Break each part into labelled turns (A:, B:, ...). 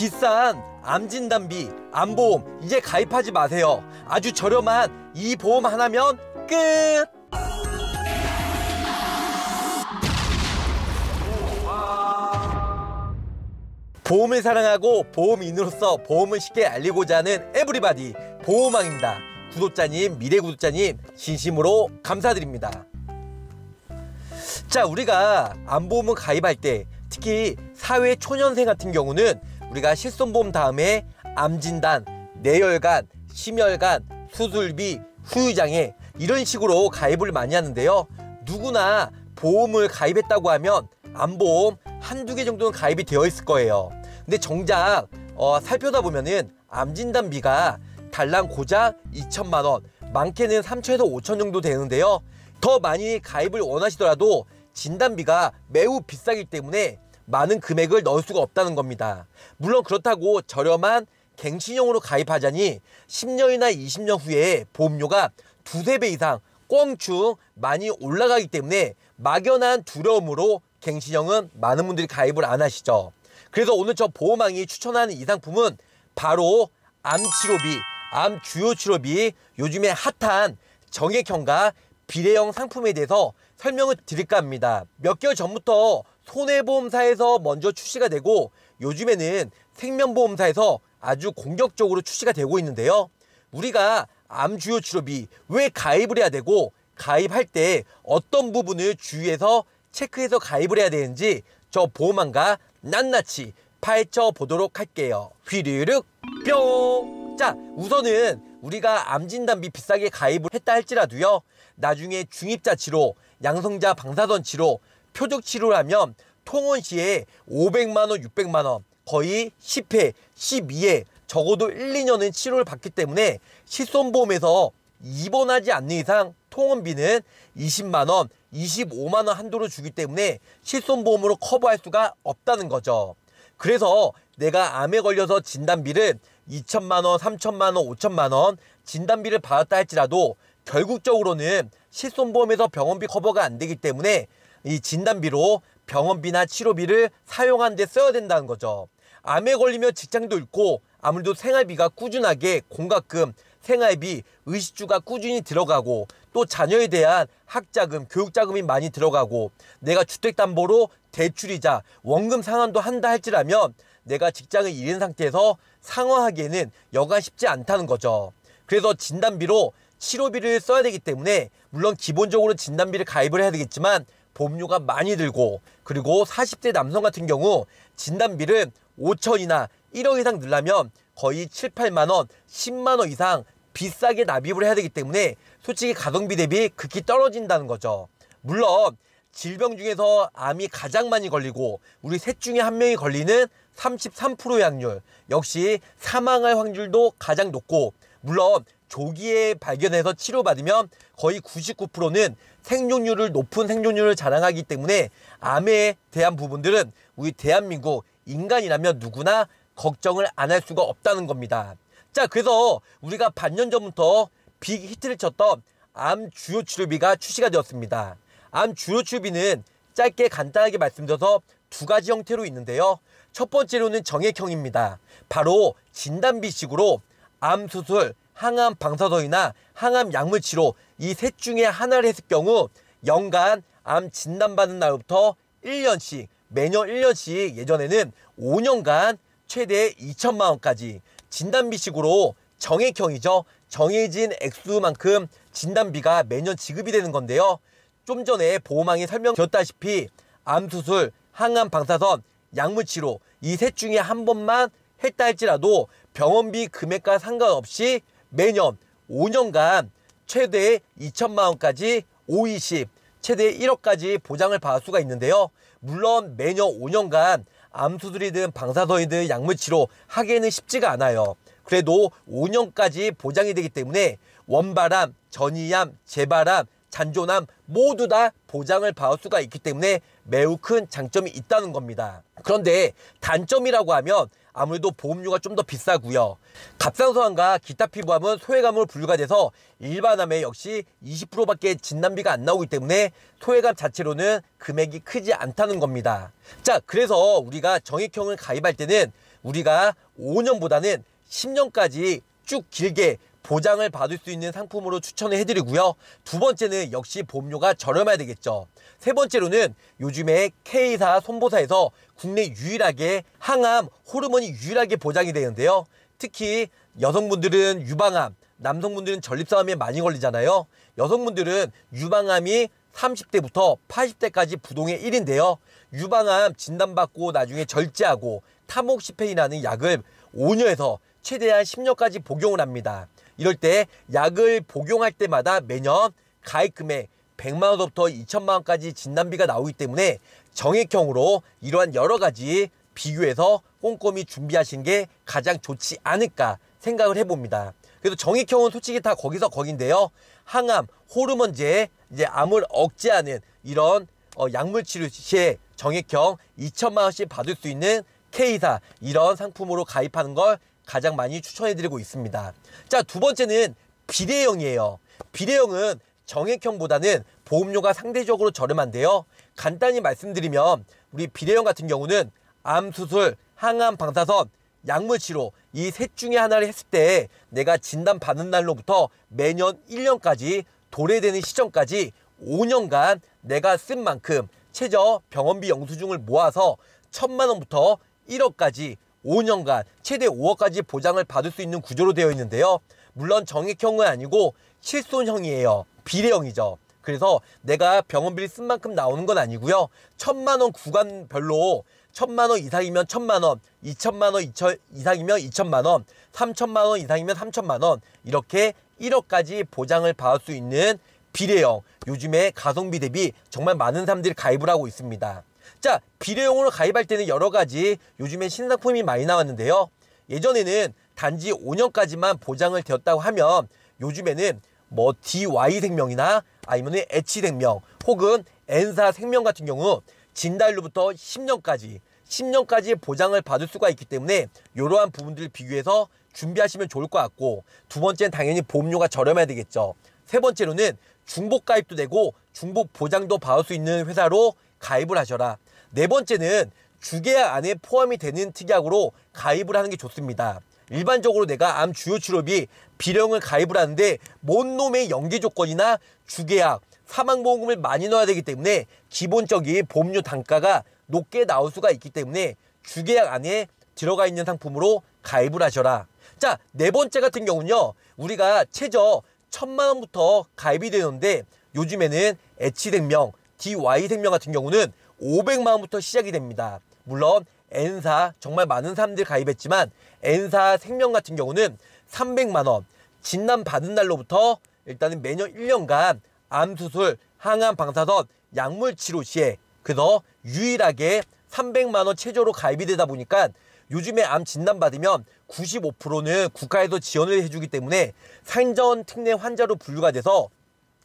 A: 비싼 암진단비, 암보험 이제 가입하지 마세요. 아주 저렴한 이 보험 하나면 끝! 보험을 사랑하고 보험인으로서 보험을 쉽게 알리고자 하는 에브리바디 보험왕입니다. 구독자님, 미래 구독자님 진심으로 감사드립니다. 자, 우리가 암보험을 가입할 때 특히 사회 초년생 같은 경우는 우리가 실손보험 다음에 암진단, 뇌혈관, 심혈관, 수술비, 후유장애 이런 식으로 가입을 많이 하는데요. 누구나 보험을 가입했다고 하면 암보험 한두 개 정도는 가입이 되어 있을 거예요. 근데 정작 어, 살펴다 보면은 암진단비가 달랑 고작 2천만 원, 많게는 3천에서 5천 정도 되는데요. 더 많이 가입을 원하시더라도 진단비가 매우 비싸기 때문에 많은 금액을 넣을 수가 없다는 겁니다. 물론 그렇다고 저렴한 갱신형으로 가입하자니 10년이나 20년 후에 보험료가 두세 배 이상 꽁충 많이 올라가기 때문에 막연한 두려움으로 갱신형은 많은 분들이 가입을 안 하시죠. 그래서 오늘 저 보호망이 추천하는 이 상품은 바로 암치료비, 암주요치료비, 요즘에 핫한 정액형과 비례형 상품에 대해서 설명을 드릴까 합니다. 몇 개월 전부터 손해보험사에서 먼저 출시가 되고 요즘에는 생명보험사에서 아주 공격적으로 출시가 되고 있는데요. 우리가 암 주요 치료비 왜 가입을 해야 되고 가입할 때 어떤 부분을 주의해서 체크해서 가입을 해야 되는지 저 보험안과 낱낱이 파헤쳐 보도록 할게요. 휘르륵 뿅! 자, 우선은 우리가 암진단비 비싸게 가입을 했다 할지라도요. 나중에 중입자 치료, 양성자 방사선 치료, 표적치료를 하면 통원시에 500만원, 600만원 거의 10회, 12회 적어도 1, 2년은 치료를 받기 때문에 실손보험에서 입원하지 않는 이상 통원비는 20만원, 25만원 한도로 주기 때문에 실손보험으로 커버할 수가 없다는 거죠. 그래서 내가 암에 걸려서 진단비를 2천만원, 3천만원, 5천만원 진단비를 받았다 할지라도 결국적으로는 실손보험에서 병원비 커버가 안 되기 때문에 이 진단비로 병원비나 치료비를 사용한 데 써야 된다는 거죠. 암에 걸리면 직장도 잃고 아무래도 생활비가 꾸준하게 공과금, 생활비, 의식주가 꾸준히 들어가고 또 자녀에 대한 학자금, 교육자금이 많이 들어가고 내가 주택담보로 대출이자 원금 상환도 한다 할지라면 내가 직장을 잃은 상태에서 상황하기에는여가 쉽지 않다는 거죠. 그래서 진단비로 치료비를 써야 되기 때문에 물론 기본적으로 진단비를 가입을 해야 되겠지만 보험료가 많이 들고 그리고 40대 남성 같은 경우 진단비를 5천이나 1억 이상 늘라면 거의 7, 8만 원, 10만 원 이상 비싸게 납입을 해야 되기 때문에 솔직히 가성비 대비 극히 떨어진다는 거죠. 물론 질병 중에서 암이 가장 많이 걸리고 우리 셋 중에 한 명이 걸리는 33%의 확률 역시 사망할 확률도 가장 높고 물론 조기에 발견해서 치료받으면 거의 99%는 생존율을 높은 생존율을 자랑하기 때문에 암에 대한 부분들은 우리 대한민국 인간이라면 누구나 걱정을 안 할 수가 없다는 겁니다. 자 그래서 우리가 반년 전부터 빅 히트를 쳤던 암 주요 치료비가 출시가 되었습니다. 암 주요 치료비는 짧게 간단하게 말씀드려서 두 가지 형태로 있는데요. 첫 번째로는 정액형입니다. 바로 진단비식으로 암 수술, 항암 방사선이나 항암 약물 치료 이 셋 중에 하나를 했을 경우 연간 암 진단받은 날부터 1년씩 매년 1년씩 예전에는 5년간 최대 2천만 원까지 진단비식으로 정액형이죠. 정해진 액수만큼 진단비가 매년 지급이 되는 건데요. 좀 전에 보호망이 설명드렸다시피 암수술, 항암방사선, 약물치료 이 셋 중에 한 번만 했다 할지라도 병원비 금액과 상관없이 매년 5년간 최대 2천만 원까지 520, 최대 1억까지 보장을 받을 수가 있는데요. 물론 매년 5년간 암수술이든 방사선이든 약물치료 하기에는 쉽지가 않아요. 그래도 5년까지 보장이 되기 때문에 원바람, 전이암, 재바람, 잔존암 모두 다 보장을 받을 수가 있기 때문에 매우 큰 장점이 있다는 겁니다. 그런데 단점이라고 하면 아무래도 보험료가 좀 더 비싸고요. 갑상선암과 기타 피부암은 소외감으로 분류가 돼서 일반암에 역시 20%밖에 진단비가 안 나오기 때문에 소외감 자체로는 금액이 크지 않다는 겁니다. 자, 그래서 우리가 정액형을 가입할 때는 우리가 5년보다는 10년까지 쭉 길게 보장을 받을 수 있는 상품으로 추천을 해드리고요. 두 번째는 역시 보험료가 저렴해야 되겠죠. 세 번째로는 요즘에 K사, 손보사에서 국내 유일하게 항암 호르몬이 유일하게 보장이 되는데요. 특히 여성분들은 유방암, 남성분들은 전립선암에 많이 걸리잖아요. 여성분들은 유방암이 30대부터 80대까지 부동의 1인데요. 유방암 진단받고 나중에 절제하고 타목시페인이라는 약을 5년에서 최대한 10년까지 복용을 합니다. 이럴 때 약을 복용할 때마다 매년 가입금액 100만 원부터 2천만 원까지 진단비가 나오기 때문에 정액형으로 이러한 여러 가지 비교해서 꼼꼼히 준비하신 게 가장 좋지 않을까 생각을 해봅니다. 그래도 정액형은 솔직히 다 거기서 거긴데요. 항암, 호르몬제, 이제 암을 억제하는 이런 어, 약물 치료 시에 정액형 2천만 원씩 받을 수 있는 K사 이런 상품으로 가입하는 걸 가장 많이 추천해드리고 있습니다. 자, 두 번째는 비대형이에요비대형은 정액형보다는 보험료가 상대적으로 저렴한데요. 간단히 말씀드리면 우리 비대형 같은 경우는 암수술, 항암 방사선, 약물 치료 이 셋 중에 하나를 했을 때 내가 진단 받는 날로부터 매년 1년까지 도래되는 시점까지 5년간 내가 쓴 만큼 최저 병원비 영수증을 모아서 천만 원부터 1억까지 5년간 최대 5억까지 보장을 받을 수 있는 구조로 되어 있는데요. 물론 정액형은 아니고 실손형이에요 비례형이죠. 그래서 내가 병원비를 쓴 만큼 나오는 건 아니고요. 천만 원 구간별로 천만 원 이상이면 천만 원, 이천만 원 이천, 이상이면 이천만 원, 삼천만 원 이상이면 삼천만 원 이렇게 1억까지 보장을 받을 수 있는 비례형 요즘에 가성비 대비 정말 많은 사람들이 가입을 하고 있습니다. 자 비례형으로 가입할 때는 여러 가지 요즘에 신상품이 많이 나왔는데요. 예전에는 단지 5년까지만 보장을 되었다고 하면 요즘에는 뭐 DY 생명이나 아니면 H 생명 혹은 N사 생명 같은 경우 진달로부터 10년까지 10년까지 보장을 받을 수가 있기 때문에 이러한 부분들을 비교해서 준비하시면 좋을 것 같고 두 번째는 당연히 보험료가 저렴해야 되겠죠. 세 번째로는 중복 가입도 되고 중복 보장도 받을 수 있는 회사로 가입을 하셔라. 네 번째는 주계약 안에 포함이 되는 특약으로 가입을 하는 게 좋습니다. 일반적으로 내가 암 주요 치료비 비령을 가입을 하는데 뭔 놈의 연기 조건이나 주계약 사망보험금을 많이 넣어야 되기 때문에 기본적인 보험료 단가가 높게 나올 수가 있기 때문에 주계약 안에 들어가 있는 상품으로 가입을 하셔라. 자, 네 번째 같은 경우는요. 우리가 최저 천만 원부터 가입이 되는데 요즘에는 H생명, DY생명 같은 경우는 500만 원부터 시작이 됩니다. 물론 N사 정말 많은 사람들이 가입했지만 엔사 생명 같은 경우는 300만원 진단 받은 날로부터 일단은 매년 1년간 암수술, 항암 방사선, 약물 치료 시에 그래서 유일하게 300만원 최저로 가입이 되다 보니까 요즘에 암 진단받으면 95%는 국가에서 지원을 해주기 때문에 산전 특례 환자로 분류가 돼서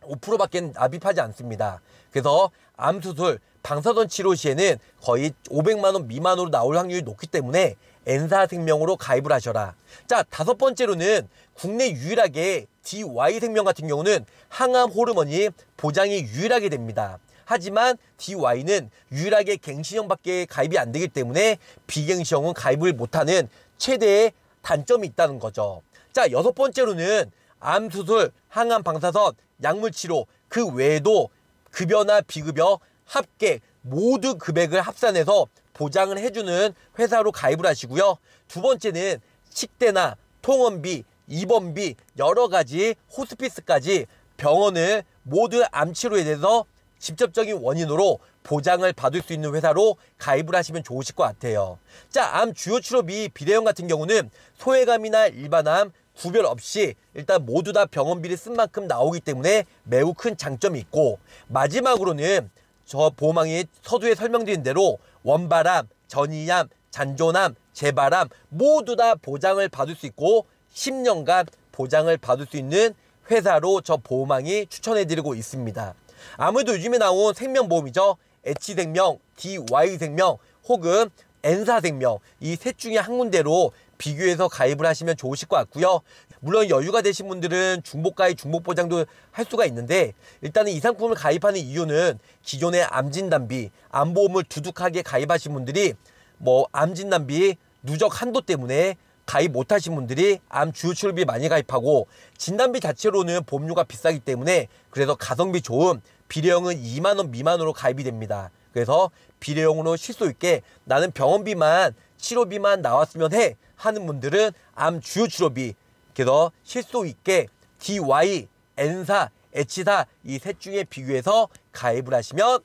A: 5%밖에 납입하지 않습니다. 그래서 암수술, 방사선 치료 시에는 거의 500만원 미만으로 나올 확률이 높기 때문에 엔사생명으로 가입을 하셔라. 자, 다섯 번째로는 국내 유일하게 DY생명 같은 경우는 항암 호르몬이 보장이 유일하게 됩니다. 하지만 DY는 유일하게 갱신형밖에 가입이 안 되기 때문에 비갱신형은 가입을 못하는 최대의 단점이 있다는 거죠. 자, 여섯 번째로는 암수술, 항암 방사선, 약물 치료 그 외에도 급여나 비급여 합계 모두 금액을 합산해서 보장을 해주는 회사로 가입을 하시고요. 두 번째는 식대나 통원비, 입원비, 여러 가지 호스피스까지 병원을 모두 암치료에 대해서 직접적인 원인으로 보장을 받을 수 있는 회사로 가입을 하시면 좋으실 것 같아요. 자, 암 주요 치료비 비대형 같은 경우는 소외감이나 일반암, 구별 없이 일단 모두 다 병원비를 쓴 만큼 나오기 때문에 매우 큰 장점이 있고 마지막으로는 저 보험왕이 서두에 설명드린 대로 원바람, 전이암, 잔존암, 재바람 모두 다 보장을 받을 수 있고 10년간 보장을 받을 수 있는 회사로 저 보험왕이 추천해드리고 있습니다. 아무래도 요즘에 나온 생명보험이죠. H생명, DY생명 혹은 N사생명 이 셋 중에 한 군데로 비교해서 가입을 하시면 좋으실 것 같고요. 물론 여유가 되신 분들은 중복가입, 중복보장도 할 수가 있는데 일단은 이 상품을 가입하는 이유는 기존의 암진단비, 암보험을 두둑하게 가입하신 분들이 뭐 암진단비 누적 한도 때문에 가입 못하신 분들이 암 주요 치료비 많이 가입하고 진단비 자체로는 보험료가 비싸기 때문에 그래서 가성비 좋은 비례형은 2만원 미만으로 가입이 됩니다. 그래서 비례형으로 실수 있게 나는 병원비만 치료비만 나왔으면 해 하는 분들은 암 주요 치료비 그래서 실속 있게 DY, N사, H사 이 셋 중에 비교해서 가입을 하시면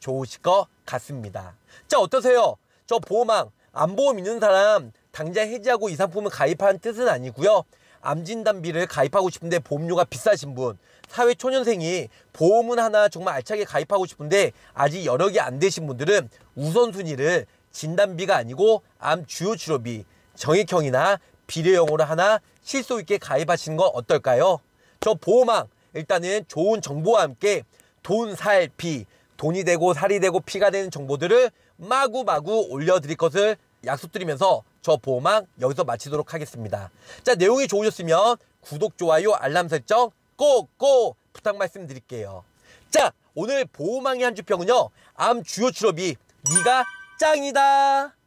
A: 좋으실 것 같습니다. 자 어떠세요? 저보험왕암보험 있는 사람 당장 해지하고 이 상품을 가입한 뜻은 아니고요. 암진단비를 가입하고 싶은데 보험료가 비싸신 분 사회초년생이 보험은 하나 정말 알차게 가입하고 싶은데 아직 여력이 안 되신 분들은 우선순위를 진단비가 아니고 암 주요 치료비 정액형이나 비례형으로 하나 실속 있게 가입하시는 건 어떨까요? 저 보호망 일단은 좋은 정보와 함께 돈, 살, 피 돈이 되고 살이 되고 피가 되는 정보들을 마구마구 올려드릴 것을 약속드리면서 저 보호망 여기서 마치도록 하겠습니다. 자 내용이 좋으셨으면 구독, 좋아요, 알람 설정 꼭꼭 부탁 말씀드릴게요. 자 오늘 보호망의 한 주평은요. 암 주요 치료비 네가 짱이다.